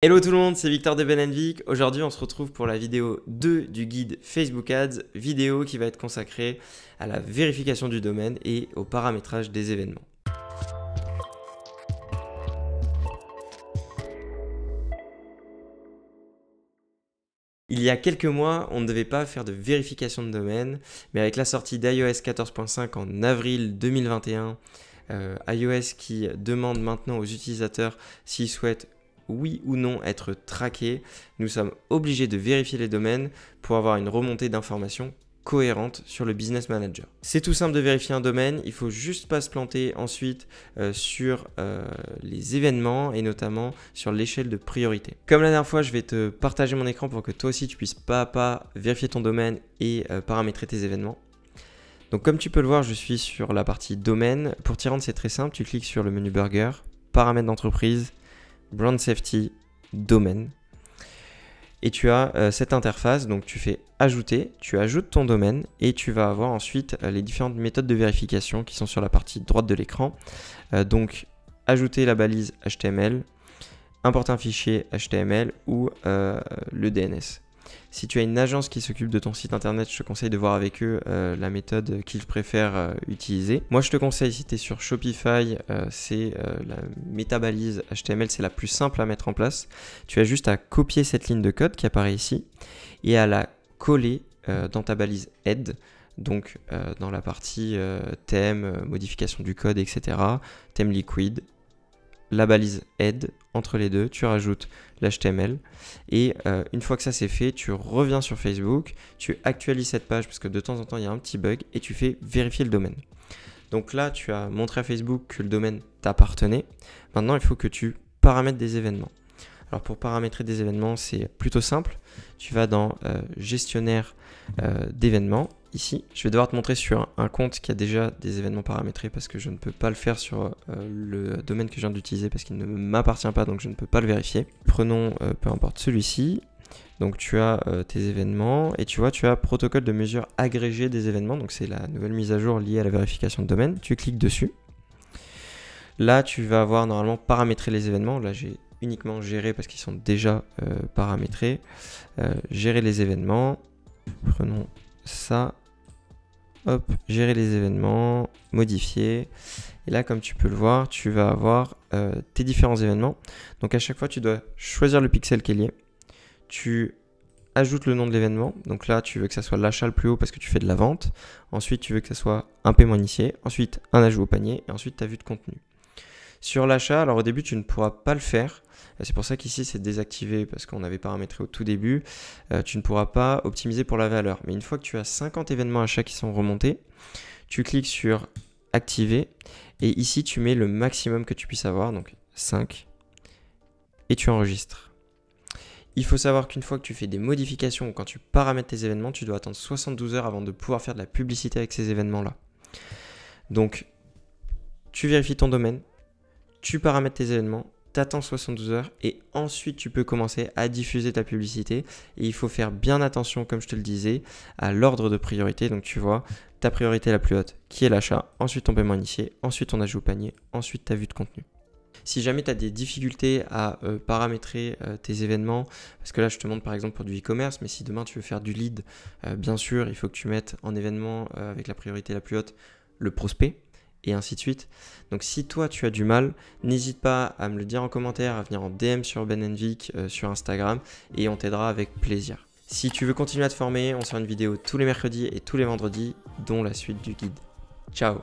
Hello tout le monde, c'est Victor de Benenvic. Aujourd'hui, on se retrouve pour la vidéo 2 du guide Facebook Ads, vidéo qui va être consacrée à la vérification du domaine et au paramétrage des événements. Il y a quelques mois, on ne devait pas faire de vérification de domaine, mais avec la sortie d'iOS 14.5 en avril 2021, euh, iOS qui demande maintenant aux utilisateurs s'ils souhaitent oui ou non être traqué. Nous sommes obligés de vérifier les domaines pour avoir une remontée d'informations cohérente sur le business manager. C'est tout simple de vérifier un domaine, il faut juste pas se planter ensuite euh, sur euh, les événements et notamment sur l'échelle de priorité. Comme la dernière fois, je vais te partager mon écran pour que toi aussi tu puisses pas à pas vérifier ton domaine et euh, paramétrer tes événements. Donc comme tu peux le voir, je suis sur la partie domaine. Pour t'y rendre, c'est très simple, tu cliques sur le menu burger, paramètres d'entreprise, brand safety domaine. Et tu as euh, cette interface, donc tu fais ajouter, tu ajoutes ton domaine et tu vas avoir ensuite euh, les différentes méthodes de vérification qui sont sur la partie droite de l'écran. Euh, donc ajouter la balise HTML, importer un fichier HTML ou le DNS. Si tu as une agence qui s'occupe de ton site internet, je te conseille de voir avec eux euh, la méthode qu'ils préfèrent euh, utiliser. Moi, je te conseille, si tu es sur Shopify, euh, c'est la métabalise HTML, c'est la plus simple à mettre en place. Tu as juste à copier cette ligne de code qui apparaît ici et à la coller dans ta balise head donc dans la partie thème, modification du code, etc. Thème liquide, la balise head entre les deux, tu rajoutes l'HTML et euh, une fois que ça c'est fait, tu reviens sur Facebook, tu actualises cette page parce que de temps en temps il y a un petit bug et tu fais vérifier le domaine. Donc là, tu as montré à Facebook que le domaine t'appartenait. Maintenant, il faut que tu paramètres des événements. Alors pour paramétrer des événements, c'est plutôt simple. Tu vas dans euh, gestionnaire euh, d'événements ici. Je vais devoir te montrer sur un compte qui a déjà des événements paramétrés parce que je ne peux pas le faire sur euh, le domaine que je viens d'utiliser parce qu'il ne m'appartient pas donc je ne peux pas le vérifier. Prenons euh, peu importe celui-ci. Donc tu as euh, tes événements et tu vois tu as protocole de mesure agrégée des événements donc c'est la nouvelle mise à jour liée à la vérification de domaine. Tu cliques dessus. Là tu vas avoir normalement paramétrer les événements. Là j'ai uniquement géré parce qu'ils sont déjà paramétrés. gérer les événements. Prenons ça Hop, gérer les événements, modifier. Et là, comme tu peux le voir, tu vas avoir euh, tes différents événements. Donc à chaque fois, tu dois choisir le pixel qui est lié. Tu ajoutes le nom de l'événement. Donc là, tu veux que ça soit l'achat le plus haut parce que tu fais de la vente. Ensuite, tu veux que ça soit un paiement initié. Ensuite, un ajout au panier. Et ensuite, ta vue de contenu. Sur l'achat, alors au début, tu ne pourras pas le faire. Euh, c'est pour ça qu'ici c'est désactivé parce qu'on avait paramétré au tout début. Euh, tu ne pourras pas optimiser pour la valeur. Mais une fois que tu as 50 événements achats qui sont remontés, tu cliques sur activer et ici tu mets le maximum que tu puisses avoir, donc 5, et tu enregistres. Il faut savoir qu'une fois que tu fais des modifications ou quand tu paramètres tes événements, tu dois attendre 72 heures avant de pouvoir faire de la publicité avec ces événements-là. Donc, tu vérifies ton domaine, tu paramètres tes événements, t'attends 72 heures et ensuite tu peux commencer à diffuser ta publicité. Et il faut faire bien attention, comme je te le disais, à l'ordre de priorité. Donc tu vois, ta priorité la plus haute qui est l'achat, ensuite ton paiement initié, ensuite ton ajout au panier, ensuite ta vue de contenu. Si jamais tu as des difficultés à euh, paramétrer euh, tes événements, parce que là je te montre par exemple pour du e-commerce, mais si demain tu veux faire du lead, euh, bien sûr il faut que tu mettes en événement avec la priorité la plus haute le prospect, et ainsi de suite. Donc si toi tu as du mal, n'hésite pas à me le dire en commentaire, à venir en DM sur Ben euh, sur Instagram et on t'aidera avec plaisir. Si tu veux continuer à te former, on sort une vidéo tous les mercredis et tous les vendredis, dont la suite du guide. Ciao